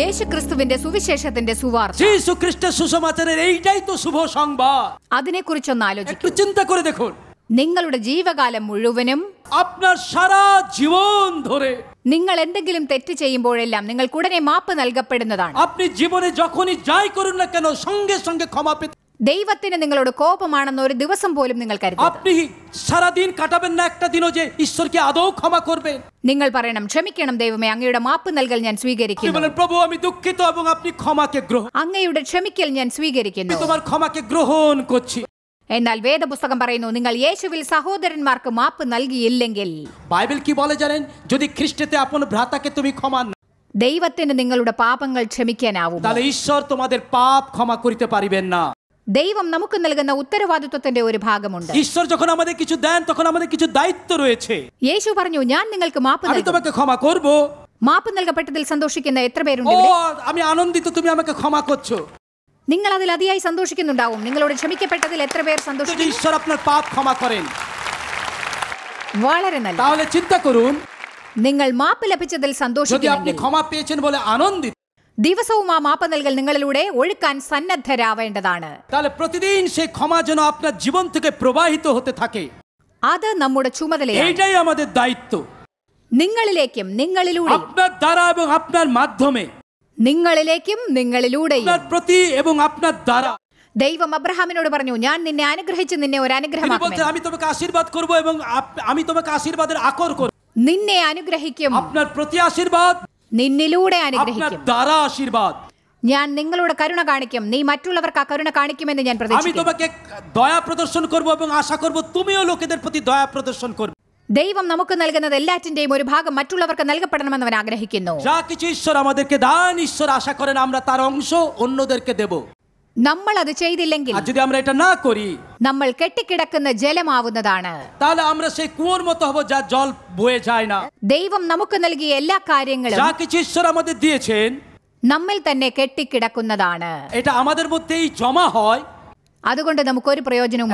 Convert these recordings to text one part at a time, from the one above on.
യേശുക്രിസ്തുവിന്റെ സുവിശേഷത്തിന്റെ സുവാർത്ത যীশুখ্রিস্ট সুসমাচারের നിങ്ങളുടെ ജീവകാലം മുഴുവനും നിങ്ങൾ എന്തെങ്കിലും തെറ്റ് ചെയ്യുമ്പോഴെല്ലാം നിങ്ങൾക്ക് ഉടനെ മാപ്പ് നൽകപ്പെടുന്നതാണ് ദൈവത്തിന് നിങ്ങളോട് കോപമാണെന്ന് ഒരു ദിവസം പോലും നിങ്ങൾ കരുതുന്നത് നിങ്ങൾ പറയണം ക്ഷമിക്കണം ദൈവമേ അങ്ങയുടെ മാപ്പ് നൽകൽ ഞാൻ സ്വീകരിക്കുന്നു അങ്ങയുടെ ക്ഷമിക്കൽ ഞാൻ സ്വീകരിക്കുന്നു എന്നാൽ വേദപുസ്തകം പറയുന്നു നിങ്ങൾ യേശുവിൽ സഹോദരന്മാർക്ക് മാപ്പ് നൽകിയില്ലെങ്കിൽ ബൈബിൾ আপন ভ্রাতাকে তুমি ক্ষমা ദൈവത്തിന് നിങ്ങളുടെ പാപങ്ങൾ ക്ഷമിക്കാനാവും ഈശ്വർ তোমাদের പാপ ক্ষমা করতে পারিবেন না ദൈവം നമുക്ക് നൽകുന്ന ഉത്തരവാദിത്വത്തിന്റെ ഒരു ഭാഗമുണ്ട് ഈശ്വർ কিছু তখন আমাদের কিছু യേശു പറഞ്ഞു ഞാൻ നിങ്ങൾക്ക് മാപ്പ് മാപ്പ് നൽകപ്പെട്ടതിൽ സന്തോഷിക്കുന്ന എത്ര പേരുണ്ട് আমি আনন্দিত তুমি আমাকে ক্ষমা করছো നിങ്ങൾ അതിൽ അതിയായി സന്തോഷിക്കുന്നുണ്ടാവും നിങ്ങളോട് ക്ഷമിക്കപ്പെട്ടതിൽ എത്ര പേർ സന്തോഷിക്കുന്നു പാപ ক্ষমা করেন വളരെ നല്ല তাহলে করুন നിങ്ങൾ മാപ്പ് ലഭിച്ചതിൽ സന്തോഷിക്കുന്നു ദിവസവും ആ മാപ്പ നൽകൽ നിങ്ങളിലൂടെ ഒഴുക്കാൻ സന്നദ്ധരാവേണ്ടതാണ് അത് നമ്മുടെ ചുമതലയാണ് നിങ്ങളിലേക്കും നിങ്ങളിലൂടെ നിങ്ങളിലേക്കും നിങ്ങളിലൂടെ ദൈവം അബ്രഹാമിനോട് പറഞ്ഞു ഞാൻ നിന്നെ അനുഗ്രഹിച്ച് നിന്നെ ഒരു അനുഗ്രഹം നിന്നെ അനുഗ്രഹിക്കും നിന്നിലൂടെ അനുഗ്രഹിക്കും ഞാൻ നിങ്ങളുടെ കരുണ കാണിക്കും നീ മറ്റുള്ളവർക്ക് ആ കരുണ കാണിക്കുമെന്ന് ഞാൻ പ്രതീക്ഷിക്കും ദൈവം നമുക്ക് നൽകുന്നത് എല്ലാറ്റിന്റെയും ഒരു ഭാഗം മറ്റുള്ളവർക്ക് നൽകപ്പെടണമെന്ന് അവൻ ആഗ്രഹിക്കുന്നു നമ്മൾ അത് ചെയ്തില്ലെങ്കിൽ നമ്മൾ കെട്ടിക്കിടക്കുന്ന ജലമാവുന്നതാണ് ദൈവം നമുക്ക് നൽകിയ എല്ലാ കാര്യങ്ങളും നമ്മിൽ തന്നെ കെട്ടിക്കിടക്കുന്നതാണ് അതുകൊണ്ട് നമുക്ക് ഒരു പ്രയോജനവും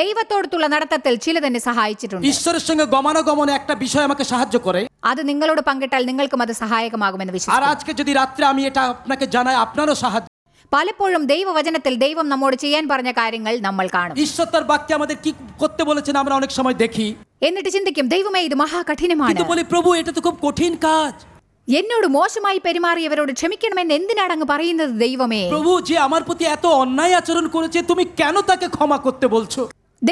ദൈവത്തോടുള്ള നടത്തത്തിൽ ചിലതെന്നെ സഹായിച്ചിട്ടുണ്ട് ഈശ്വരസംഗ ഗമനാഗമന একটা বিষয় আমাকে সাহায্য করে അത് നിങ്ങളോട് പങ്കിട്ടാൽ നിങ്ങൾക്കും അത് സഹായകമാകുമെന്ന് വിശ്വസിക്കുന്നു പലപ്പോഴും ദൈവവചനത്തിൽ ദൈവം നമ്മോട് ചെയ്യാൻ പറഞ്ഞ കാര്യങ്ങൾ നമ്മൾ കാണും কি করতে আমরা অনেক সময় দেখি എന്നിട്ട് ചിന്തിക്കും ദൈവമേ ഇത് മഹാകഠിനമാണ് প্রভু এটা তো খুব কঠিন কাজ എന്നോട് മോശമായി പെരുമാറിയവരോട് ക്ഷമിക്കണമെന്ന് എന്തിനാണ് അങ്ങ് പറയുന്നത് ദൈവമേ প্রভু এত অন্যায় আচরণ করেছে তুমি কেন তাকে ক্ষমা করতে বলছো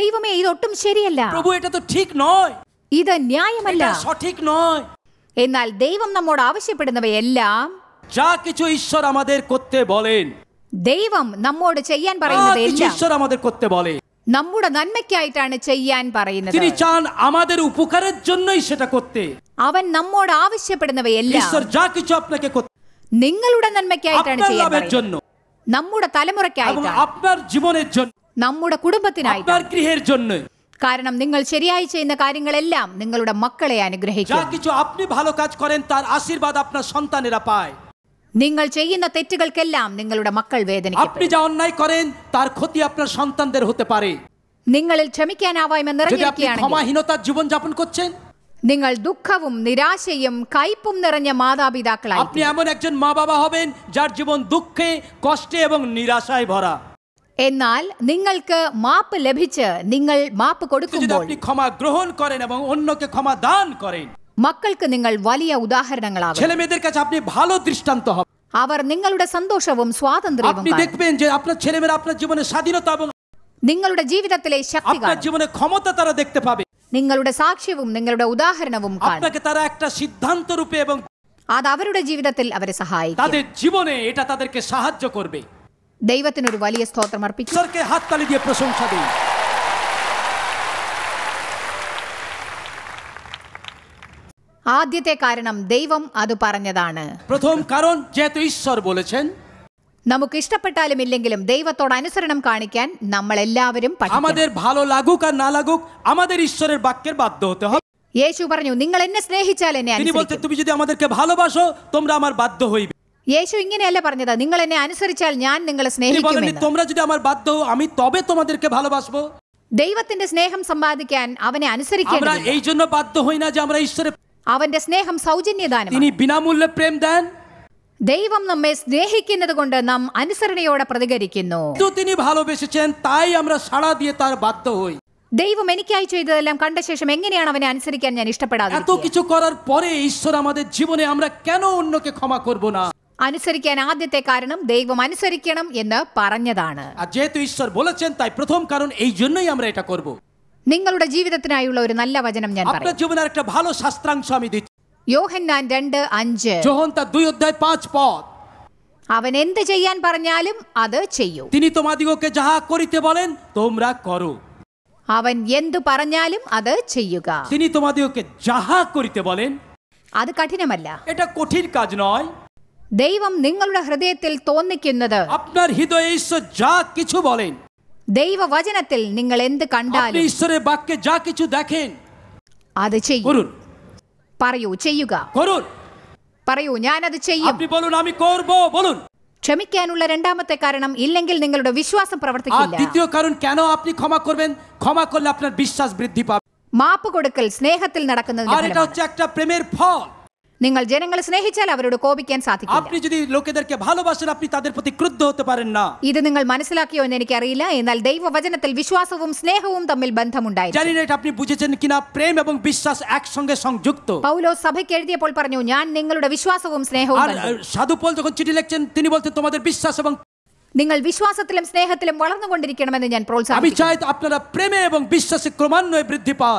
ദൈവമേ ഇത് ഒട്ടും ശരിയല്ല প্রভু এটা তো ঠিক নয় ഇത് ന്യായമല്ല എന്നാൽ ദൈവം നമ്മോട് ആവശ്യപ്പെടുന്നവയെല്ലാം যা কিছু ঈশ্বর আমাদের করতে বলেন ദൈവം നമ്മോട് ചെയ്യാൻ പറയുന്നത് എല്ലാം ঈশ্বর আমাদের করতে বলে നമ്മുടെ നന്മയ്ക്കായിട്ടാണ് ചെയ്യാൻ പറയുന്നത് তিনি চান আমাদের উপকারের জন্যই সেটা করতে അവൻ നമ്മോട് ആവശ്യപ്പെടുന്നവയെല്ലാം ঈশ্বর যা কিছু আপনাকে করতে നിങ്ങളുടെ നന്മയ്ക്കായിട്ടാണ് ചെയ്യാൻ പറയുന്നത് നമ്മുടെ തലമുറയ്ക്കായിട്ടാണ് আপনার জীবনের জন্য നമ്മുടെ കുടുംബത്തിനായി আপনার গৃহের জন্য കാരണം നിങ്ങൾ ശരിയായി ചെയ്യുന്ന കാര്യങ്ങളെല്ലാം നിങ്ങളുടെ മക്കളെ അനുഗ്രഹിക്കും যা কিছু আপনি ভালো কাজ করেন তার আশীর্বাদ আপনার সন্তানেরা পায় നിങ്ങൾ ചെയ്യുന്ന തെറ്റുകൾക്കെല്ലാം നിങ്ങളുടെ മക്കൾ നിങ്ങളിൽ ക്ഷമിക്കാനാവായ്മ যদি আপনি നിറഞ്ഞിരിക്കുകയാണെങ്കിൽ ক্ষমাহীনতার നിങ്ങൾ ദുഃഖവും നിരാശയും കയ്പും നിറഞ്ഞ മാതാപിതാക്കളായി আপনি এমন একজন মা বাবা হবেন যার জীবন দুঃখে എന്നാൽ നിങ്ങൾക്ക് മാപ്പ് ലഭിച്ച് നിങ്ങൾ മാപ്പ് കൊടുക്കുമ്പോൾ ক্ষমা গ্রহণ করেন এবং অন্যকে ক্ষমা দান করেন മക്കൾക്ക് നിങ്ങൾ വലിയ ഉദാഹരണങ്ങളാകും ছেলে মেয়েদের কাছে আপনি ভালো দৃষ্টান্ত হবেন അവർ നിങ്ങളുടെ സന്തോഷവും സ്വാതന്ത്ര്യവും আপনি দেখবেন যে আপনার ছেলে মেয়েরা আপনার জীবনে স্বাধীনতা এবং നിങ്ങളുടെ ജീവിതത്തിലെ ശക്തി আপনার জীবনে ক্ষমতা তারা দেখতে পাবে നിങ്ങളുടെ സാക്ഷ്യവും നിങ്ങളുടെ ഉദാഹരണവും আপনাকে তারা একটা সিদ্ধান্ত রূপে এবং അത് അവരുടെ ജീവിതത്തിൽ അവരെ സഹായിക്കും তাদের জীবনে এটা তাদেরকে সাহায্য করবে ദൈവത്തിനൊരു വലിയ സ്തോത്രം അർപ്പിക്കും ആദ്യത്തെ കാരണം ദൈവം അത് പറഞ്ഞതാണ് നമുക്ക് ഇഷ്ടപ്പെട്ടാലും ഇല്ലെങ്കിലും ദൈവത്തോട് അനുസരണം കാണിക്കാൻ നമ്മൾ എല്ലാവരും യേശു പറഞ്ഞു നിങ്ങൾ എന്നെ സ്നേഹിച്ചാൽ എന്നെ তুমি যদি আমাদেরকে ভালোবাসো യേശു ഇങ്ങനെയല്ല പറഞ്ഞത് നിങ്ങൾ എന്നെ അനുസരിച്ചാൽ ഞാൻ നിങ്ങളെ സ്നേഹിക്കും ദൈവത്തിന്റെ സ്നേഹം സമ്പാദിക്കാൻ അവനെ അനുസരിക്കണം അവന്റെ സ്നേഹം സൗജന്യദാനം ദൈവം നമ്മെ സ്നേഹിക്കുന്നത് കൊണ്ട് നാം അനുസരണയോടെ പ്രതികരിക്കുന്നു ദൈവം എനിക്കായി ചെയ്തതെല്ലാം കണ്ട ശേഷം എങ്ങനെയാണ് അവനെ അനുസരിക്കാൻ ഞാൻ ഇഷ്ടപ്പെടാതെ എত কিছু করার അനുസരിക്കാൻ ആദ്യത്തെ കാരണം ദൈവം അനുസരിക്കണം എന്ന് പറഞ്ഞതാണ് നിങ്ങളുടെ ജീവിതത്തിനായുള്ള ഒരു നല്ല വചനം ഞാൻ യോഹന്നാൻ രണ്ട് അഞ്ച് അവൻ എന്ത് ചെയ്യാൻ പറഞ്ഞാലും അത് ചെയ്യും അവൻ എന്ത് പറഞ്ഞാലും അത് ചെയ്യുക അത് കഠിനമല്ല ദൈവം നിങ്ങളുടെ ഹൃദയത്തിൽ തോന്നിക്കുന്നത് ദൈവ വചനത്തിൽ ദൈവവചനത്തിൽ നിങ്ങൾ എന്ത് കണ്ടാലും അത് ചെയ്യും പറയൂ ചെയ്യുക പറയൂ ഞാനത് ചെയ്യും ക്ഷമിക്കാനുള്ള രണ്ടാമത്തെ കാരണം ഇല്ലെങ്കിൽ നിങ്ങളുടെ വിശ്വാസം പ്രവർത്തിക്കില്ല দ্বিতীয় ক্ষমা করবেন ক্ষমা করলে আপনার বিশ্বাস বৃদ্ধি পাবে കൊടുക്കൽ സ്നേഹത്തിൽ നടക്കുന്നത് നിങ്ങൾ ജനങ്ങളെ സ്നേഹിച്ചാൽ അവരോട് കോപിക്കാൻ സാധിക്കും ഇത് നിങ്ങൾ മനസ്സിലാക്കിയോ എന്ന് എനിക്കറിയില്ല എന്നാൽ ദൈവവചനത്തിൽ വിശ്വാസവും സ്നേഹവും തമ്മിൽ ബന്ധമുണ്ടായിരുന്നു പൗലോ സഭയ്ക്ക് എഴുതിയപ്പോൾ പറഞ്ഞു ഞാൻ നിങ്ങളുടെ വിശ്വാസവും സ്നേഹവും যখন চিঠি তিনি তোমাদের বিশ্বাস এবং നിങ്ങൾ വിശ്വാസത്തിലും സ്നേഹത്തിലും വളർന്നുകൊണ്ടിരിക്കണമെന്ന് ഞാൻ പ്രോത്സാഹിപ്പിക്കുന്നു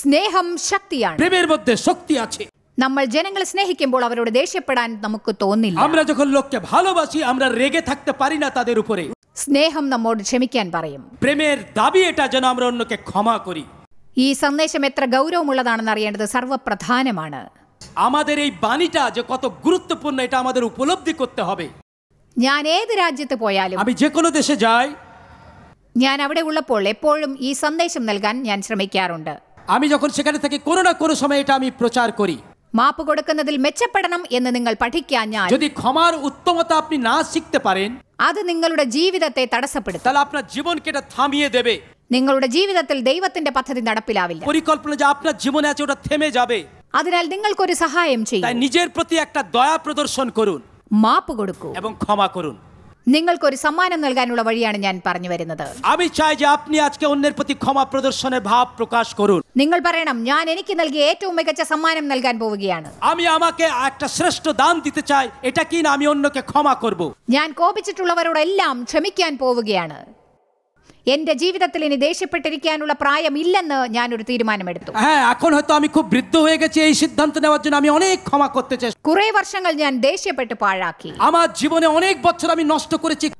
സ്നേഹം ശക്തിയാണ് মধ্যে শক্তি আছে നമ്മൾ ജനങ്ങളെ സ്നേഹിക്കുമ്പോൾ അവരോട് ദേഷ്യപ്പെടാൻ നമുക്ക് തോന്നില്ല আমরা যখন লোককে ভালোবাসি আমরা রেগে থাকতে পারি না তাদের উপরে സ്നേഹം നമ്മോട് ക്ഷമിക്കാൻ പറയും প্রেমের দাবি এটা যেন আমরা অন্যকে ক্ষমা করি ഈ സന്ദേശം എത്ര ഗൗരവമുള്ളതാണെന്ന് അറിയേണ്ടത് സർവപ്രധാനമാണ് বাণীটা যে কত গুরুত্বপূর্ণ এটা আমাদের উপলব্ধি করতে হবে ഞാൻ ഏത് രാജ്യത്ത് പോയാലും আমি যে কোনো দেশে যাই ഞാൻ അവിടെ ഉള്ളപ്പോൾ എപ്പോഴും ഈ സന്ദേശം നൽകാൻ ഞാൻ ശ്രമിക്കാറുണ്ട് যখন সেখানে কোনো না কোনো এটা আমি করি മാപ്പ് കൊടുക്കുന്നതിൽ മെച്ചപ്പെടണം എന്ന് നിങ്ങൾ പഠിക്കാൻ ഞാൻ അത് നിങ്ങളുടെ ജീവിതത്തെ തടസ്സപ്പെടുത്തും നിങ്ങളുടെ ജീവിതത്തിൽ ദൈവത്തിന്റെ പദ്ധതി നടപ്പിലാവില്ല അതിനാൽ നിങ്ങൾക്കൊരു സഹായം ചെയ്യും മാപ്പ് കൊടുക്കൂ ক্ষমা করুন നിങ്ങൾക്കൊരു സമ്മാനം നൽകാനുള്ള വഴിയാണ് ഞാൻ പറഞ്ഞു വരുന്നത് আমি চাই যে আপনি আজকে অন্যের প্রতি ক্ষমা প্রদর্শনের ভাব നിങ്ങൾ പറയണം ഞാൻ എനിക്ക് നൽകിയ ഏറ്റവും മികച്ച സമ്മാനം നൽകാൻ പോവുകയാണ് দিতে এটা কি না আমি অন্যকে ক্ষমা করব ഞാൻ കോപിച്ചിട്ടുള്ളവരോടെല്ലാം ക്ഷമിക്കാൻ പോവുകയാണ് എന്റെ ജീവിതത്തിൽ ഇനി ദേഷ്യപ്പെട്ടിരിക്കാനുള്ള പ്രായമില്ലെന്ന് ഞാനൊരു തീരുമാനമെടുത്തു കുറെ വർഷങ്ങൾ ഞാൻ ദേഷ്യപ്പെട്ട് പാഴാക്കി জীবনে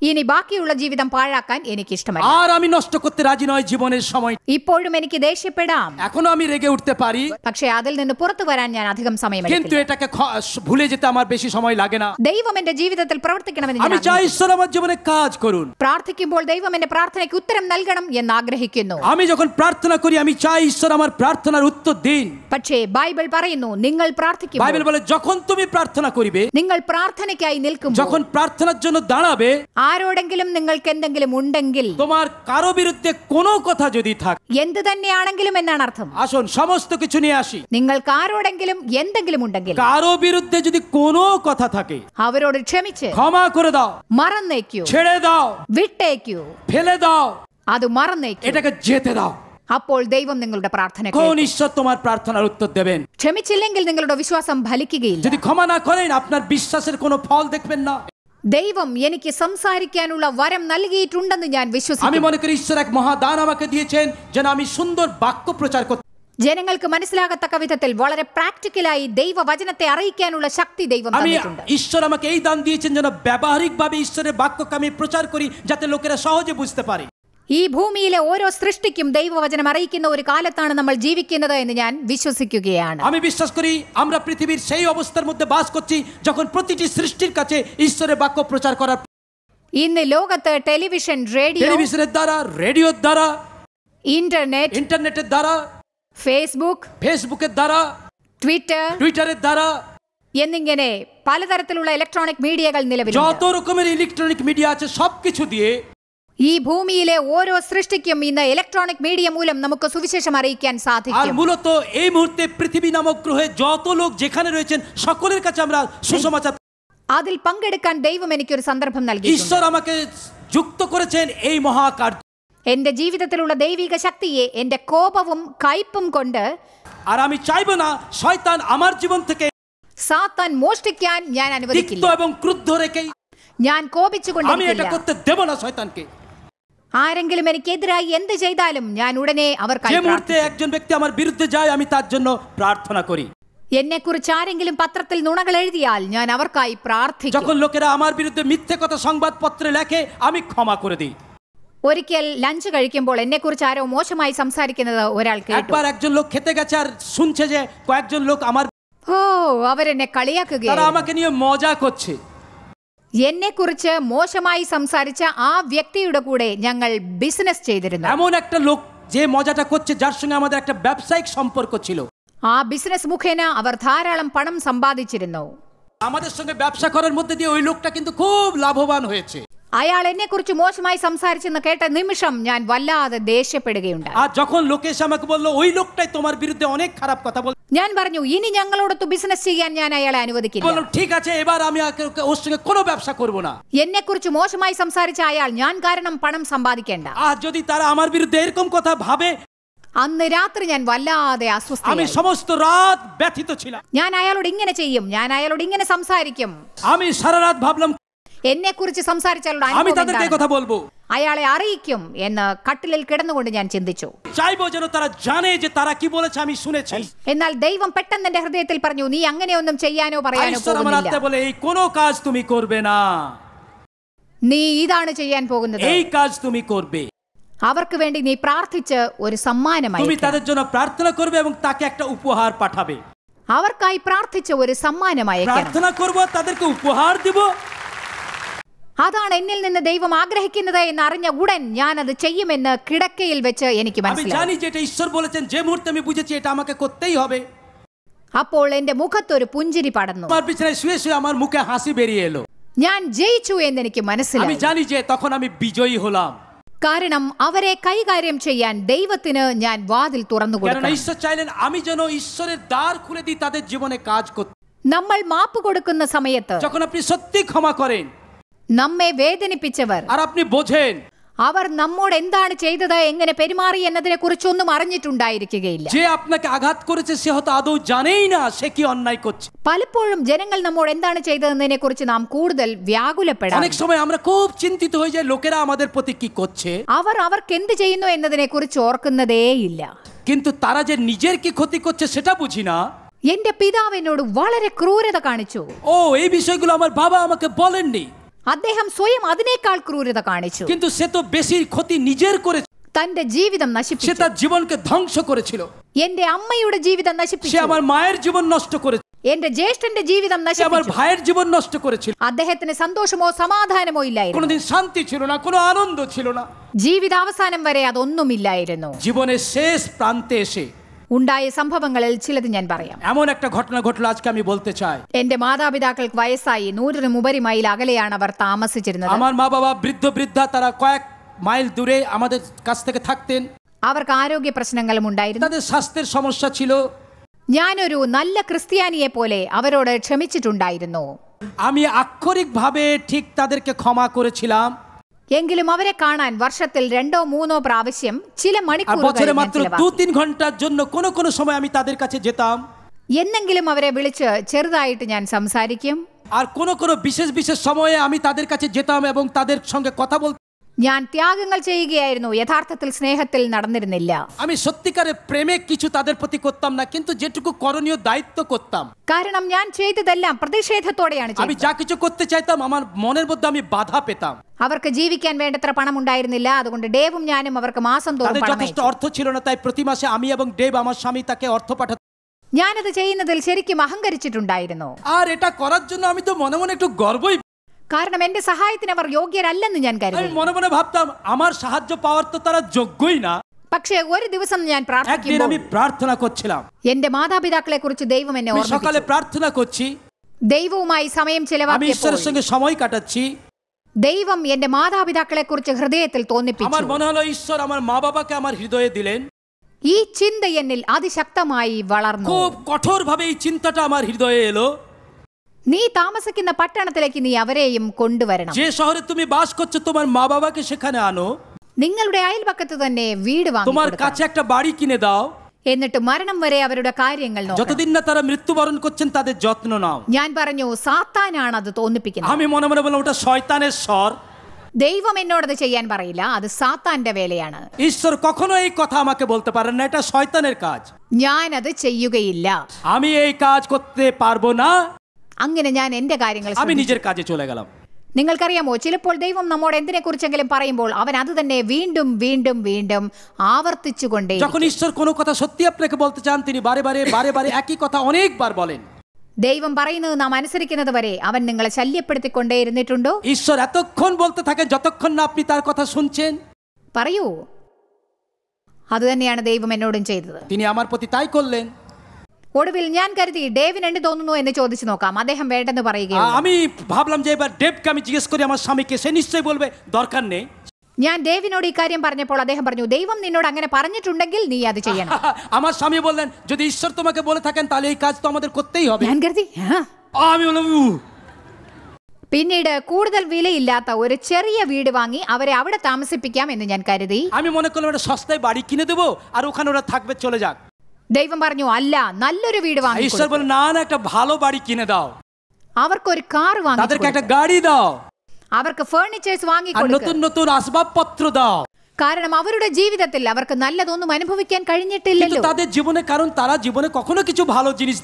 ഇനി ബാക്കിയുള്ള ജീവിതം പാഴാക്കാൻ എനിക്ക് ഇഷ്ടമല്ല ഇപ്പോഴും എനിക്ക് ദേഷ്യപ്പെടാം പക്ഷേ അതിൽ നിന്ന് പുറത്തു വരാൻ ഞാൻ അധികം സമയം কিন্তু এটাকে ভুলে যেতে ദൈവം എന്റെ ജീവിതത്തിൽ പ്രവർത്തിക്കണമെന്ന് ഞാൻ പ്രാർത്ഥിക്കുമ്പോൾ ദൈവം എന്റെ പ്രാർത്ഥനയ്ക്ക് ഉത്തരം ഉത്തരം നൽകണം എന്ന് ആഗ്രഹിക്കുന്നു പക്ഷേ ബൈബിൾ പറയുന്നു നിങ്ങൾ നിങ്ങൾ പ്രാർത്ഥനയ്ക്കായി നിൽക്കും ആരോടെങ്കിലും നിങ്ങൾക്ക് എന്തെങ്കിലും ഉണ്ടെങ്കിൽ എന്ത് തന്നെയാണെങ്കിലും എന്നാണ് അർത്ഥം আসুন সমস্ত কিছু നിങ്ങൾക്ക് ആരോടെങ്കിലും എന്തെങ്കിലും ഉണ്ടെങ്കിൽ কারো বিরুদ্ধে যদি কোনো അവരോട് ക്ഷമിച്ച് ক্ষমা করে দাও മറന്നേക്കൂ ছেড়ে വിട്ടേക്കൂ ফেলে അത് മറന്നേക്ക് এটাকে যেতে দাও അപ്പോൾ ദൈവം നിങ്ങളുടെ പ്രാർത്ഥന কোন ঈশ্বর তোমার প্রার্থনার উত্তর দেবেন ക്ഷമിച്ചില്ലെങ്കിൽ നിങ്ങളുടെ വിശ്വാസം ഫലിക്കുകയില്ല যদি ক্ষমা না করেন আপনার বিশ্বাসের কোনো ফল দেখবেন না ദൈവം എനിക്ക് സംസാരിക്കാനുള്ള വരം നൽകിയിട്ടുണ്ടെന്ന് ഞാൻ আমি വിശ്വസിക്കുന്നു মনে করি ঈশ্বর এক মহাদান আমাকে দিয়েছেন যেন আমি সুন্দর বাক্য প্রচার করতে ജനങ്ങൾക്ക് മനസ്സിലാകത്തക്ക വിധത്തിൽ വളരെ പ്രാക്ടിക്കലായി ദൈവവചനത്തെ അറിയിക്കാനുള്ള ശക്തി ദൈവം আমি തന്നിട്ടുണ്ട് ঈশ্বর আমাকে এই দান দিয়েছেন যেন ব্যবহারিকভাবে ঈশ্বরের বাক্যকে আমি প্রচার করি যাতে লোকেরা সহজে বুঝতে পারে ഈ ഭൂമിയിലെ ഓരോ സൃഷ്ടിക്കും ദൈവവചനം അറിയിക്കുന്ന ഒരു കാലത്താണ് നമ്മൾ ജീവിക്കുന്നത് എന്ന് ഞാൻ വിശ്വസിക്കുകയാണ് ഇന്ന് ലോകത്ത് ടെലിവിഷൻ റേഡിയോ টেলিভিশনের দ্বারা রেডিওর ഫേസ്ബുക്ക് ফেসবুকের ട്വിറ്റർ എന്നിങ്ങനെ പലതരത്തിലുള്ള ഇലക്ട്രോണിക് മീഡിയകൾ നിലവിൽ যত রকমের ഈ ഭൂമിയിലെ ഓരോ സൃഷ്ടിക്കും ഇന്ന് ഇലക്ട്രോണിക് മീഡിയ മൂലം നമുക്ക് സുവിശേഷം അറിയിക്കാൻ സാധിക്കും মূলত এই মুহূর্তে পৃথিবী নামক গ্রহে যত അതിൽ പങ്കെടുക്കാൻ ദൈവം എനിക്ക് ഒരു സന്ദർഭം നൽകി ঈশ্বর আমাকে എന്റെ ജീവിതത്തിലുള്ള ദൈവിക ശക്തിയെ എന്റെ കോപവും കയ്പും കൊണ്ട് আর আমি চাইব না শয়তান আমার സാത്താൻ മോഷ്ടിക്കാൻ ഞാൻ തിক্ত അനുവദിക്കില്ല ഞാൻ കോപിച്ചുകൊണ്ട് আমি এটা করতে দেব না ആരെങ്കിലും എനിക്കെതിരായി എന്ത് ചെയ്താലും ഞാൻ ഉടനെ അവർക്ക് എന്നെ കുറിച്ച് എന്നെക്കുറിച്ച് ആരെങ്കിലും പത്രത്തിൽ നുണകൾ എഴുതിയാൽ ഞാൻ അവർക്കായി പ്രാർത്ഥിക്കും যখন লোকেরা আমার বিরুদ্ধে কথা সংবাদপত্রে আমি ক্ষমা করে ഒരിക്കൽ ലഞ്ച് കഴിക്കുമ്പോൾ എന്നെ കുറിച്ച് ആരോ മോശമായി സംസാരിക്കുന്നത് ഒരാൾക്ക് കേട്ടു গেছে আর শুনছে যে কয়েকজন লোক আমার ഓ അവരെന്നെ കളിയാക്കുകയാണ് তারা আমাকে নিয়ে মজা করছে എന്നെക്കുറിച്ച് മോശമായി സംസാരിച്ച ആ വ്യക്തിയുടെ കൂടെ ഞങ്ങൾ ബിസിനസ് ചെയ്തിരുന്നു এমন একটা লোক যে মজাটা করছে যার সঙ্গে আমাদের একটা ব্যবসায়িক সম্পর্ক ছিল ആ ബിസിനസ് മുഖേന അവർ ധാരാളം പണം സമ്പാദിച്ചിരുന്നു আমাদের সঙ্গে ব্যবসা করার মধ্যে দিয়ে ওই লোকটা কিন্তু খুব লাভবান হয়েছে അയാൾ എന്നെ കുറിച്ച് മോശമായി സംസാരിച്ചെന്ന് കേട്ട നിമിഷം ഞാൻ വല്ലാതെ ദേഷ്യപ്പെടുകയുണ്ടായി ഞാൻ പറഞ്ഞു ഇനി ഞങ്ങളോടൊത്ത് ബിസിനസ് ചെയ്യാൻ ഞാൻ അയാളെ അനുവദിക്കില്ല എന്നെ കുറിച്ച് മോശമായി സംസാരിച്ച അയാൾ ഞാൻ കാരണം പണം സമ്പാദിക്കേണ്ട അന്ന് രാത്രി ഞാൻ വല്ലാതെ അസ്വസ്ഥ ഞാൻ അയാളോട് ഇങ്ങനെ ചെയ്യും ഞാൻ അയാളോട് ഇങ്ങനെ സംസാരിക്കും എന്നെ കുറിച്ച് സംസാരിച്ചാലുള്ള അയാളെ അറിയിക്കും എന്ന് കട്ടിലിൽ കിടന്നുകൊണ്ട് ഞാൻ ചിന്തിച്ചു എന്നാൽ ദൈവം പെട്ടെന്ന് എന്റെ ഹൃദയത്തിൽ പറഞ്ഞു നീ അങ്ങനെയൊന്നും ചെയ്യാനോ പറയാനോ നീ ഇതാണ് ചെയ്യാൻ പോകുന്നത് അവർക്ക് വേണ്ടി നീ പ്രാർത്ഥിച്ച് ഒരു സമ്മാനമായി അവർക്കായി പ്രാർത്ഥിച്ച ഒരു സമ്മാനമായി പ്രാർത്ഥന করব তাদেরকে അതാണ് എന്നിൽ നിന്ന് ദൈവം ആഗ്രഹിക്കുന്നത് എന്ന് അറിഞ്ഞ ഉടൻ ഞാൻ അത് ചെയ്യുമെന്ന് കിടക്കയിൽ വെച്ച് എനിക്ക് മനസ്സിലായി അപ്പോൾ എന്റെ മുഖത്തൊരു പുഞ്ചിരി പടന്നു ഞാൻ ജയിച്ചു എന്ന് എനിക്ക് മനസ്സിലായി കാരണം അവരെ കൈകാര്യം ചെയ്യാൻ ദൈവത്തിന് ഞാൻ വാതിൽ തുറന്നു കൊടുക്കും നമ്മൾ മാപ്പ് കൊടുക്കുന്ന സമയത്ത് നമ്മെ വേദനിപ്പിച്ചവർ আর അവർ നമ്മോട് എന്താണ് ചെയ്തത് എങ്ങനെ പെരുമാറി എന്നതിനെ കുറിച്ചൊന്നും അറിഞ്ഞിട്ടുണ്ടായിരിക്കുകയില്ല আঘাত করেছে সে আদৌ জানেই না সে কি অন্যায় করছে പലപ്പോഴും ജനങ്ങൾ നമ്മോട് എന്താണ് ചെയ്തതെന്നതിനെ കുറിച്ച് നാം കൂടുതൽ വ്യാകുലപ്പെടാം അവർ അവർക്ക് എന്ത് ചെയ്യുന്നു എന്നതിനെ കുറിച്ച് ഓർക്കുന്നതേയില്ല কিন্তু তারা যে নিজের কি ক্ষতি করছে সেটা എന്റെ പിതാവിനോട് വളരെ ക്രൂരത കാണിച്ചു ഓ ഈ বিষয়গুলো আমার বাবা আমাকে বলেননি അദ്ദേഹം സ്വയം അതിനേക്കാൾ ക്രൂരത കാണിച്ചു সে তো বেশি ক্ষতি নিজের করেছে തന്റെ ജീവിതം നശിപ്പിച്ചു എന്റെ അമ്മയുടെ ജീവിതം നശിപ്പിച്ചു মায়ের জীবন എന്റെ ജ്യേഷ്ഠന്റെ ജീവിതം നശിപ്പിച്ചു അദ്ദേഹത്തിന് സന്തോഷമോ സമാധാനമോ ഇല്ലായിരുന്നു ജീവിത അവസാനം কোনো আনন্দ ছিল না വരെ അതൊന്നുമില്ലായിരുന്നു জীবনের শেষ প্রান্তে এসে ഉണ്ടായ സംഭവങ്ങളിൽ ചിലത് ഞാൻ പറയാം একটা ঘটনা ঘটলো আজকে আমি বলতে চাই എന്റെ മാതാപിതാക്കൾക്ക് വയസ്സായി നൂറിന് മുപരി മൈൽ അകലെയാണ് അവർ താമസിച്ചിരുന്നത് আমার মা বাবা বৃদ্ধ বৃদ্ধা তারা কয়েক মাইল দূরে আমাদের কাছ থেকে থাকতেন അവർക്ക് ആരോഗ്യ പ്രശ്നങ്ങളും ഉണ്ടായിരുന്നു স্বাস্থ্যের সমস্যা ছিল ഞാനൊരു നല്ല ക്രിസ്ത്യാനിയെ പോലെ അവരോട് ക്ഷമിച്ചിട്ടുണ്ടായിരുന്നു আমি আক্ষরিকভাবে ঠিক তাদেরকে ক্ষমা করেছিলাম എങ്കിലും അവരെ കാണാൻ വർഷത്തിൽ രണ്ടോ മൂന്നോ പ്രാവശ്യം ചില എന്നെങ്കിലും അവരെ വിളിച്ച് ചെറുതായിട്ട് ഞാൻ സംസാരിക്കും আর কোন কোন বিশেষ বিশেষ সময়ে আমি তাদের কাছে যেতাম এবং তাদের সঙ্গে কথা বলতাম ഞാൻ ത്യാഗങ്ങൾ ചെയ്യുകയായിരുന്നു യഥാർത്ഥത്തിൽ സ്നേഹത്തിൽ നടന്നിരുന്നില്ല আমি প্রেমে কিছু তাদের প্রতি করতাম না কিন্তু যেটুকু করণীয় দায়িত্ব করতাম കാരണം ഞാൻ ചെയ്തതെല്ലാം പ്രതിഷേധത്തോടെയാണ് ചെയ്തത്. അവർക്ക് ജീവിക്കാൻ വേണ്ടത്ര പണം ഉണ്ടായിരുന്നില്ല അതുകൊണ്ട് ഡേവും ഞാനും അവർക്ക് മാസം തോറും പണം আমি এবং ডেভ আমার ഞാനത് ചെയ്യുന്നതിൽ ശരിക്കും അഹങ്കരിച്ചിട്ടുണ്ടായിരുന്നു আর এটা করার জন্য আমি তো মনে মনে একটু കാരണം എന്റെ സഹായത്തിന് അവർ യോഗ്യരല്ലെന്ന് ഞാൻ കരുതി പക്ഷേ ഒരു ദിവസം ഞാൻ একদিন എന്റെ മാതാപിതാക്കളെ കുറിച്ച് ദൈവം എന്നെ আমি সকালে ഓർമ്മിപ്പിച്ചു ദൈവവുമായി സമയം ചെലവാക്കി ഈശ്വরের ദൈവം എന്റെ മാതാപിതാക്കളെ കുറിച്ച് ഹൃദയത്തിൽ തോന്നിപ്പിച്ചു ഈ ചിന്ത എന്നിൽ അതിശക്തമായി വളർന്നു খুব কঠোরভাবে നീ താമസിക്കുന്ന പട്ടണത്തിലേക്ക് നീ അവരെയും കൊണ്ടുവരണം যে তুমি বাস করছো তোমার মা বাবাকে সেখানে আনো നിങ്ങളുടെ അയൽപക്കത്ത് തന്നെ വീട് വാങ്ങി എന്നിട്ട് മരണം വരെ അവരുടെ കാര്യങ്ങൾ যত্ন নাও ഞാൻ പറഞ്ഞു സാത്താനാണ് അത് തോന്നിപ്പിക്കുന്നത് আমি মনে মনে শয়তানের ദൈവം ചെയ്യാൻ പറയില്ല അത് സാത്താന്റെ വേലയാണ് ഞാൻ അത് কথা আমাকে বলতে না এটা কাজ ചെയ്യുകയില്ല আমি এই কাজ করতে পারবো না അങ്ങനെ ഞാൻ എന്റെ കാര്യങ്ങൾ നിങ്ങൾക്കറിയാമോ ചിലപ്പോൾ ദൈവം നമ്മോട് എന്തിനെ കുറിച്ചെങ്കിലും പറയുമ്പോൾ അവൻ അത് തന്നെ വീണ്ടും വീണ്ടും വീണ്ടും ആവർത്തിച്ചുകൊണ്ടേ যখন কথা সত্যি বলতে চান কথা বলেন ദൈവം പറയുന്നത് നാം അനുസരിക്കുന്നത് വരെ അവൻ നിങ്ങളെ ശല്യപ്പെടുത്തിക്കൊണ്ടേയിരുന്നിട്ടുണ്ടോ ঈশ্বর এতক্ষণ বলতে থাকেন যতক্ষণ না আপনি তার কথা শুনছেন അതുതന്നെയാണ് ദൈവം എന്നോടും ചെയ്തത് করলেন ഒടുവിൽ ഞാൻ കരുതി ഡേവിൻ എന്ത് തോന്നുന്നു എന്ന് ചോദിച്ചു നോക്കാം അദ്ദേഹം വേണ്ടെന്ന് പറയുകയാണ് আমি ভাবলাম যে এবার জিজ্ঞেস করি আমার সে বলবে দরকার নেই ഞാൻ ഡേവിനോട് കാര്യം പറഞ്ഞപ്പോൾ അദ്ദേഹം പറഞ്ഞു ദൈവം നിന്നോട് അങ്ങനെ പറഞ്ഞിട്ടുണ്ടെങ്കിൽ നീ അത് ചെയ്യണം আমার স্বামী বললেন যদি ঈশ্বর তোমাকে বলে থাকেন তাহলে কাজ তো আমাদের করতেই হবে ഞാൻ പിന്നീട് കൂടുതൽ വിലയില്ലാത്ത ഒരു ചെറിയ വീട് വാങ്ങി അവരെ അവിടെ താമസിപ്പിക്കാം എന്ന് ഞാൻ കരുതി একটা সস্তায় বাড়ি কিনে দেবো আর ওখানে ওরা থাকবে চলে যাক ദൈവം പറഞ്ഞു അല്ല നല്ലൊരു വീട് വാങ്ങി ঈশ্বর একটা ভালো বাড়ি কিনে দাও അവർക്ക് ഒരു കാർ വാങ്ങി একটা গাড়ি দাও അവർക്ക് ഫേർണിച്ചേഴ്സ് വാങ്ങി আসবাবপত্র দাও കാരണം അവരുടെ ജീവിതത്തിൽ അവർക്ക് നല്ലതൊന്നും അനുഭവിക്കാൻ കഴിഞ്ഞിട്ടില്ലല്ലോ জীবনে কারণ তারা জীবনে কখনো কিছু ভালো জিনিস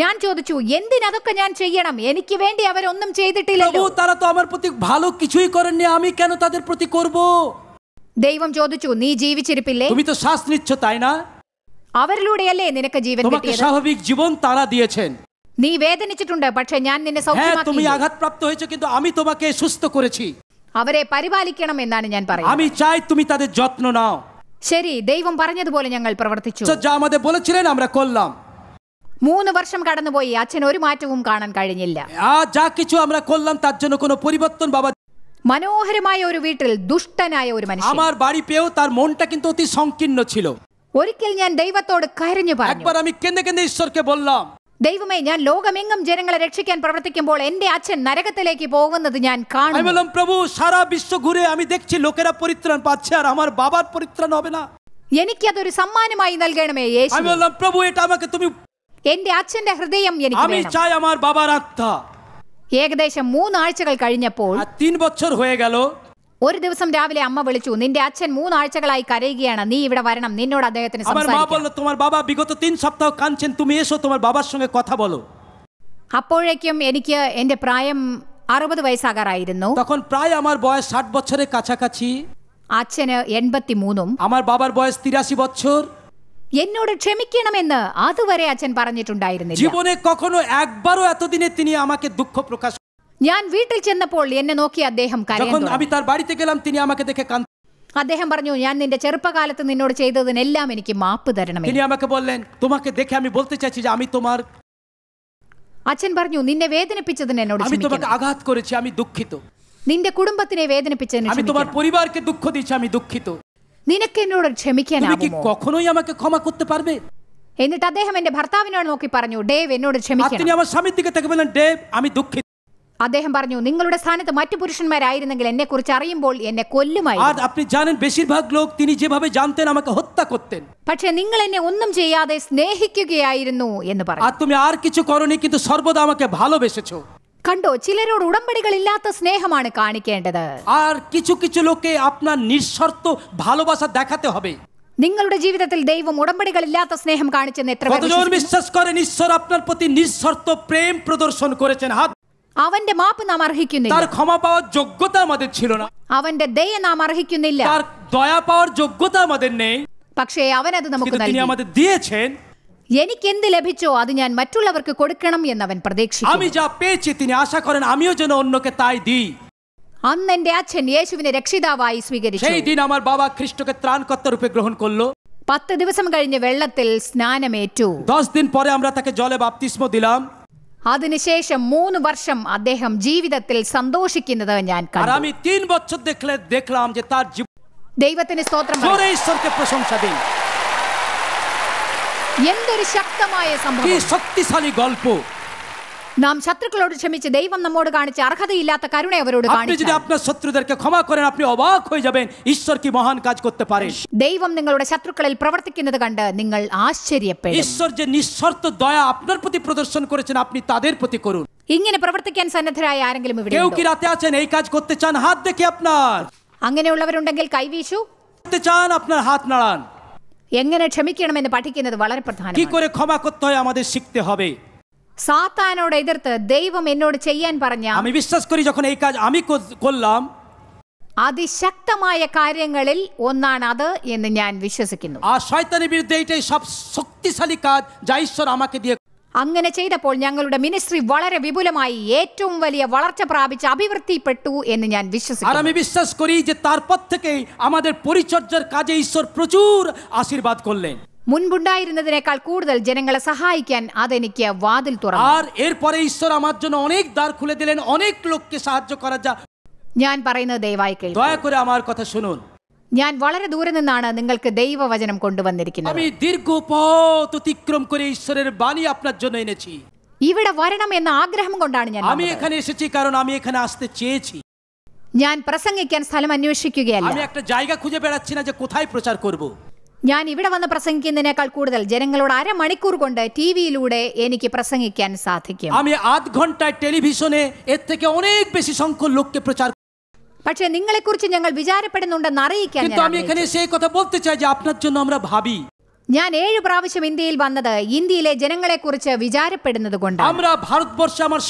ഞാൻ ചോദിച്ചു എന്തിനതൊക്കെ ഞാൻ ചെയ്യണം എനിക്ക് വേണ്ടി അവരൊന്നും ചെയ്തിട്ടില്ലല്ലോ তারা তো আমার প্রতি ভালো কিছুই আমি কেন তাদের প্রতি করব ദൈവം ചോദിച്ചു നീ ജീവിച്ചിരിപ്പില്ലേ তুমি তো না അവരിലൂടെയല്ലേ നിനക്ക് ജീവൻ তোমাকে স্বাভাবিক জীবন তারা നീ വേദനിച്ചിട്ടുണ്ട് പക്ഷേ ഞാൻ നിന്നെ സൗഖ്യമാക്കി അവരെ പരിപാലിക്കണം എന്നാണ് ഞാൻ പറയുന്നത് তুমি তাদের যত্ন নাও ശരി ദൈവം പറഞ്ഞതുപോലെ ഞങ്ങൾ പ്രവർത്തിച്ചു বলেছিলেন আমরা করলাম മൂന്ന് വർഷം കടന്നുപോയി അച്ഛൻ ഒരു മാറ്റവും കാണാൻ കഴിഞ്ഞില്ല আমরা করলাম তার জন্য কোনো পরিবর্তন മനോഹരമായ ഒരു വീട്ടിൽ ദുഷ്ടനായ ഒരു മനുഷ്യൻ তার মনটা অতি ছিল ഒരിക്കൽ ഞാൻ ദൈവത്തോട് കരഞ്ഞു പറഞ്ഞു ദൈവമേ ഞാൻ ലോകമെങ്ങും ജനങ്ങളെ രക്ഷിക്കാൻ പ്രവർത്തിക്കുമ്പോൾ എന്റെ അച്ഛൻ നരകത്തിലേക്ക് പോകുന്നത് ഞാൻ കാണും പ്രഭു സാരാ বিশ্ব ঘুরে আমি দেখছি পরিত্রাণ পাচ্ছে আর আমার বাবার পরিত্রাণ হবে না സമ്മാനമായി നൽകണമേ യേശു তুমি എന്റെ അച്ഛന്റെ ഹൃദയം എനിക്ക് ഏകദേശം മൂന്നാഴ്ചകൾ കഴിഞ്ഞപ്പോൾ বছর হয়ে গেল ഒരു ദിവസം രാവിലെ അമ്മ വിളിച്ചു നിന്റെ അച്ഛൻ മൂന്നാഴ്ചകളായി കരയുകയാണ് നീ ഇവിടെ വരണം നിന്നോട് അദ്ദേഹത്തിന് আমার মা বলল তোমার അപ്പോഴേക്കും എനിക്ക് എന്റെ പ്രായം അറുപത് വയസ്സാകാറായിരുന്നു তখন প্রায় আমার বয়স ষাট বছরের কাছাকাছি അച്ഛന് എൺപത്തിമൂന്നും আমার বাবার বয়স তিরাশি বছর എന്നോട് ക്ഷമിക്കണമെന്ന് അതുവരെ അച്ഛൻ പറഞ്ഞിട്ടുണ്ടായിരുന്നു জীবনে কখনো একবারও এতদিনে তিনি আমাকে দুঃখ প্রকাশ ഞാൻ വീട്ടിൽ ചെന്നപ്പോൾ എന്നെ നോക്കി അദ്ദേഹം যখন গেলাম তিনি আমাকে দেখে അദ്ദേഹം പറഞ്ഞു ഞാൻ നിന്റെ ചെറുപ്പകാലത്ത് നിന്നോട് ചെയ്തതിനെല്ലാം എനിക്ക് മാപ്പ് തരണം তিনি আমাকে বললেন তোমাকে দেখে আমি বলতে চাইছি যে আমি তোমার അച്ഛൻ പറഞ്ഞു നിന്നെ വേദനിപ്പിച്ചതിന് എന്നോട് আমি তোমাকে আঘাত করেছি আমি দুঃখিত നിന്റെ കുടുംബത്തിനെ വേദനിപ്പിച്ചതിന് আমি তোমার পরিবারকে দুঃখ আমি দুঃখিত നിനക്ക് എന്നോട് তুমি কি কখনোই আমাকে ক্ষমা করতে পারবে എന്നിട്ട് അദ്ദേഹം എന്റെ ഭർത്താവിനോട് നോക്കി പറഞ്ഞു ഡേവ് എന്നോട് আর ക്ഷമിക്കണം আমার স্বামীর আমি അദ്ദേഹം പറഞ്ഞു നിങ്ങളുടെ സ്ഥാനത്ത് മറ്റു പുരുഷന്മാരായിരുന്നെങ്കിൽ എന്നെ കുറിച്ച് അറിയുമ്പോൾ എന്നെ കൊല്ലുമായി പക്ഷേ നിങ്ങൾ എന്നെ ഒന്നും ചെയ്യാതെ സ്നേഹിക്കുകയായിരുന്നു എന്ന് പറഞ്ഞു സർവദാ കണ്ടോ ചിലരോട് ഉടമ്പടികൾ ഇല്ലാത്ത സ്നേഹമാണ് കാണിക്കേണ്ടത് আর നിങ്ങളുടെ ജീവിതത്തിൽ ദൈവം ഉടമ്പടികൾ ഇല്ലാത്ത സ്നേഹം കാണിച്ചെന്ന് എത്ര বিশ্বাസ് করেন അവന്റെ മാപ്പ് നാം അർഹിക്കുന്നില്ല তার ক্ষমা পাওয়ার যোগ্যতা ছিল না അവന്റെ ദയ നാം അർഹിക്കുന്നില്ല তার পাওয়ার যোগ্যতা নেই പക്ഷേ അവൻ നമുക്ക് দিয়েছেন എനിക്ക് എന്ത് ലഭിച്ചോ അത് ഞാൻ മറ്റുള്ളവർക്ക് കൊടുക്കണം എന്ന് അവൻ പ്രതീക്ഷിച്ചു যা আশা করেন আমিও যেন অন্যকে তাই അന്ന് എന്റെ അച്ഛൻ യേശുവിനെ രക്ഷിതാവായി സ്വീകരിച്ചു বাবা গ্রহণ করলো പത്ത് ദിവസം കഴിഞ്ഞ് വെള്ളത്തിൽ സ്നാനമേറ്റു দশ দিন পরে আমরা তাকে জলে দিলাম അതിനുശേഷം മൂന്ന് വർഷം അദ്ദേഹം ജീവിതത്തിൽ സന്തോഷിക്കുന്നത് ഞാൻ ദൈവത്തിന് സ്തോത്രം എന്തൊരു ശക്തമായ സംഭവം ശക്തിശാലി ഗൾപ്പ് നാം ശത്രുക്കളോട് ക്ഷമിച്ച് ദൈവം നമ്മോട് കാണിച്ച അർഹതയില്ലാത്ത കരുണ അവരോട് ദൈവം നിങ്ങളുടെ ശത്രുക്കളിൽ പ്രവർത്തിക്കുന്നത് കണ്ട് നിങ്ങൾ ആശ്ചര്യപ്പെടും ഇങ്ങനെ പ്രവർത്തിക്കാൻ സന്നദ്ധരായ ആരെങ്കിലും ഇവിടെ അങ്ങനെയുള്ളവരുണ്ടെങ്കിൽ കൈവീശു എങ്ങനെ ക്ഷമിക്കണമെന്ന് പഠിക്കുന്നത് വളരെ പ്രധാനം സാത്താനോട് എതിർത്ത് ദൈവം എന്നോട് ചെയ്യാൻ പറഞ്ഞ আমি বিশ্বাস করি যখন এই কাজ আমি করলাম അതിശക്തമായ കാര്യങ്ങളിൽ ഒന്നാണ് അത് എന്ന് ഞാൻ വിശ്വസിക്കുന്നു ആ বিরুদ্ধে সব শক্তিশালী কাজ ঈশ্বর আমাকে দিয়ে അങ്ങനെ ചെയ്തപ്പോൾ ഞങ്ങളുടെ മിനിസ്ട്രി വളരെ വിപുലമായി ഏറ്റവും വലിയ വളർച്ച പ്രാപിച്ച് അഭിവൃദ്ധിപ്പെട്ടു എന്ന് ഞാൻ വിശ്വസിക്കുന്നു আমাদের পরিচর্যার কাজে ঈশ্বর প্রচুর আশীর্বাদ করলেন മുൻപുണ്ടായിരുന്നതിനേക്കാൾ കൂടുതൽ ജനങ്ങളെ സഹായിക്കാൻ അതെനിക്ക് വാതിൽ തുറന്നു আমার জন্য অনেক দ্বার খুলে দিলেন অনেক লোককে সাহায্য করা ഞാൻ പറയുന്നത് ദയവായി കേൾക്കും আমার কথা শুনুন ഞാൻ വളരെ ദൂരെ നിന്നാണ് നിങ്ങൾക്ക് ദൈവവചനം കൊണ്ടുവന്നിരിക്കുന്നത് আমি অতিক্রম করে ঈশ্বরের বাণী আপনার জন্য এনেছি ഇവിടെ വരണം എന്ന ആഗ്രഹം കൊണ്ടാണ് ഞാൻ আমি এখানে আসতে চেয়েছি ഞാൻ പ്രസംഗിക്കാൻ സ്ഥലം അന്വേഷിക്കുകയല്ല আমি একটা জায়গা খুঁজে না যে কোথায় প্রচার করব ഞാൻ ഇവിടെ വന്ന് പ്രസംഗിക്കുന്നതിനേക്കാൾ കൂടുതൽ ജനങ്ങളോട് അരമണിക്കൂർ കൊണ്ട് ടി വിയിലൂടെ എനിക്ക് പ്രസംഗിക്കാൻ സാധിക്കും আমি നിങ്ങളെ കുറിച്ച് টেলিভিশনে এর থেকে অনেক বেশি সংখ্যক লোককে প্রচার ഞങ്ങൾ വിചാരപ്പെടുന്നുണ്ടെന്ന് അറിയിക്കാൻ এখানে সেই কথা বলতে চাই যে আপনার জন্য আমরা ভাবি ഞാൻ ഏഴ് പ്രാവശ്യം ഇന്ത്യയിൽ വന്നത് ഇന്ത്യയിലെ ജനങ്ങളെ കുറിച്ച് വിചാരപ്പെടുന്നത് കൊണ്ട് আমরা ভারতবর্ষে আমার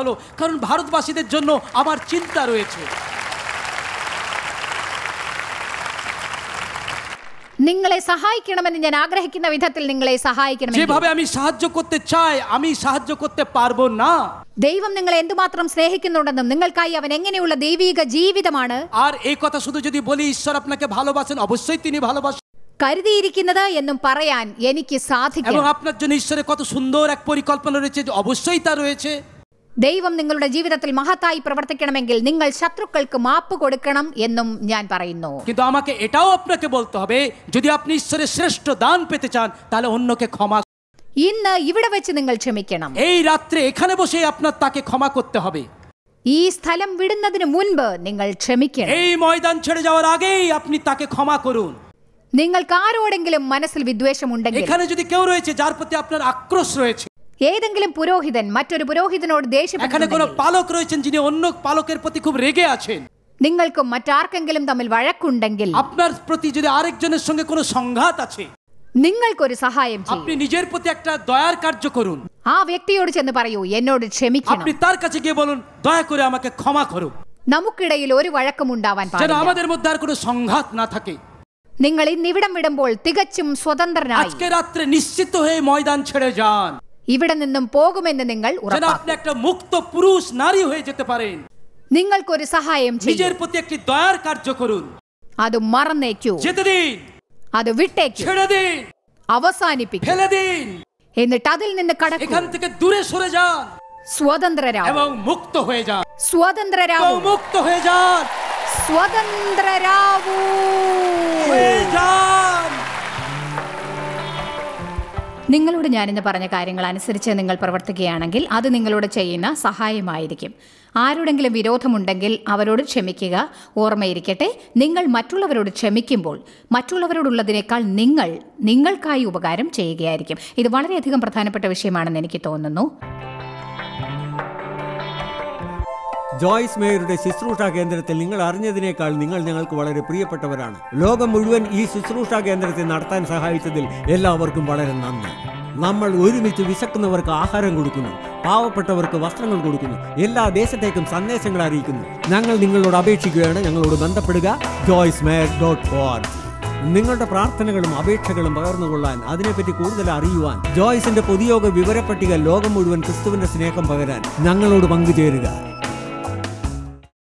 হলো কারণ ভারতবাসীদের জন্য আমার চিন্তা রয়েছে നിങ്ങളെ സഹായിക്കണമെന്ന് ഞാൻ ആഗ്രഹിക്കുന്ന വിധത്തിൽ നിങ്ങളെ സഹായിക്കണം যেভাবে আমি সাহায্য করতে চাই আমি সাহায্য করতে পারবো না ദൈവം നിങ്ങളെ എന്തുമാത്രം സ്നേഹിക്കുന്നുണ്ടെന്നും നിങ്ങൾക്കായി അവൻ എങ്ങനെയുള്ള ദൈവിക ജീവിതമാണ് আর এই কথা শুধু যদি বলি ঈশ্বর আপনাকে ভালোবাসেন অবশ্যই তিনি ভালোবাসেন കരുതിയിരിക്കുന്നത് എന്നും പറയാൻ എനിക്ക് സാധിക്കും এবং আপনার জন্য ঈশ্বরের কত সুন্দর এক পরিকল্পনা রয়েছে অবশ্যই তা রয়েছে ദൈവം നിങ്ങളുടെ ജീവിതത്തിൽ മഹത്തായി പ്രവർത്തിക്കണമെങ്കിൽ നിങ്ങൾ ശത്രുക്കൾക്ക് മാപ്പ് കൊടുക്കണം എന്നും ഞാൻ പറയുന്നു আপনাকে বলতে হবে যদি আপনি ঈশ্বরের শ্রেষ্ঠ দান পেতে চান তাহলে অন্যকে ক্ষমা ഇന്ന് ഇവിടെ വെച്ച് നിങ്ങൾ ക്ഷമിക്കണം এখানে বসে তাকে ক্ষমা করতে হবে ഈ സ്ഥലം വിടുന്നതിന് മുൻപ് നിങ്ങൾ ക്ഷമിക്കണം ছেড়ে যাওয়ার আগেই আপনি তাকে ক্ষমা করুন നിങ്ങൾക്ക് ആരോടെങ്കിലും മനസ്സിൽ വിദ്വേഷമുണ്ടെങ്കിൽ এখানে যদি যার ഏതെങ്കിലും പുരോഹിതൻ മറ്റൊരു പുരോഹിതനോട് এখানে কোন পালক রয়েছেন যিনি অন্য পালকের প্রতি খুব রেগে আছেন നിങ്ങൾക്കും മറ്റാർക്കെങ്കിലും തമ്മിൽ വഴക്കുണ്ടെങ്കിൽ আপনার প্রতি যদি আরেকজনের সঙ্গে কোনো সংঘাত আছে നിങ്ങൾക്കൊരു സഹായം আপনি নিজের প্রতি একটা দয়ার কার্য করুন ആ വ്യക്തിയോട് ചെന്ന് പറയൂ എന്നോട് ക്ഷമിക്കണം আপনি তার কাছে গিয়ে বলুন দয়া করে আমাকে ক্ষমা করো നമുക്കിടയിൽ ഒരു വഴക്കും ഉണ്ടാവാൻ যেন പാടില്ല আমাদের মধ্যে আর কোনো সংঘাত না থাকে നിങ്ങൾ ഇന്നിവിടം വിടുമ്പോൾ തികച്ചും സ്വതന്ത്രനായി আজকে রাত্রে নিশ্চিত হয়ে ময়দান ছেড়ে যান ഇവിടെ നിന്നും പോകുമെന്ന് നിങ്ങൾ একটা মুক্ত হয়ে যেতে পারেন നിങ്ങൾക്കൊരു സഹായം নিজের ചെയ്യും প্রতি একটি দয়ার করুন അത് മറന്നേക്കൂ അത് വിട്ടേക്കും അവസാനിപ്പിക്കും എന്നിട്ട് അതിൽ നിന്ന് സ്വതന്ത്രരാ കടക്കും থেকে দূরে সরে যান মুক্ত হয়ে যান মুক্ত হয়ে যান যান നിങ്ങളോട് ഞാനിന്ന് പറഞ്ഞ കാര്യങ്ങൾ അനുസരിച്ച് നിങ്ങൾ പ്രവർത്തിക്കുകയാണെങ്കിൽ അത് നിങ്ങളോട് ചെയ്യുന്ന സഹായമായിരിക്കും ആരോടെങ്കിലും വിരോധമുണ്ടെങ്കിൽ അവരോട് ക്ഷമിക്കുക ഓർമ്മയിരിക്കട്ടെ നിങ്ങൾ മറ്റുള്ളവരോട് ക്ഷമിക്കുമ്പോൾ മറ്റുള്ളവരോടുള്ളതിനേക്കാൾ നിങ്ങൾ നിങ്ങൾക്കായി ഉപകാരം ചെയ്യുകയായിരിക്കും ഇത് വളരെയധികം പ്രധാനപ്പെട്ട വിഷയമാണെന്ന് എനിക്ക് തോന്നുന്നു ജോയ്സ് മേയറുടെ ശുശ്രൂഷ കേന്ദ്രത്തിൽ നിങ്ങൾ അറിഞ്ഞതിനേക്കാൾ നിങ്ങൾ ഞങ്ങൾക്ക് വളരെ പ്രിയപ്പെട്ടവരാണ് ലോകം മുഴുവൻ ഈ ശുശ്രൂഷ കേന്ദ്രത്തെ നടത്താൻ സഹായിച്ചതിൽ എല്ലാവർക്കും വളരെ നന്ദി നമ്മൾ ഒരുമിച്ച് വിശക്കുന്നവർക്ക് ആഹാരം കൊടുക്കുന്നു പാവപ്പെട്ടവർക്ക് വസ്ത്രങ്ങൾ കൊടുക്കുന്നു എല്ലാ ദേശത്തേക്കും സന്ദേശങ്ങൾ അറിയിക്കുന്നു ഞങ്ങൾ നിങ്ങളോട് അപേക്ഷിക്കുകയാണ് ഞങ്ങളോട് ബന്ധപ്പെടുക ജോയ്സ് മേയർ ഡോട്ട് ഓർഗ് നിങ്ങളുടെ പ്രാർത്ഥനകളും അപേക്ഷകളും പകർന്നുകൊള്ളാൻ അതിനെപ്പറ്റി കൂടുതൽ അറിയുവാൻ ജോയ്സിന്റെ പൊതുയോഗ വിവരപ്പട്ടിക ലോകം മുഴുവൻ ക്രിസ്തുവിന്റെ സ്നേഹം പകരാൻ ഞങ്ങളോട് പങ്കുചേരുക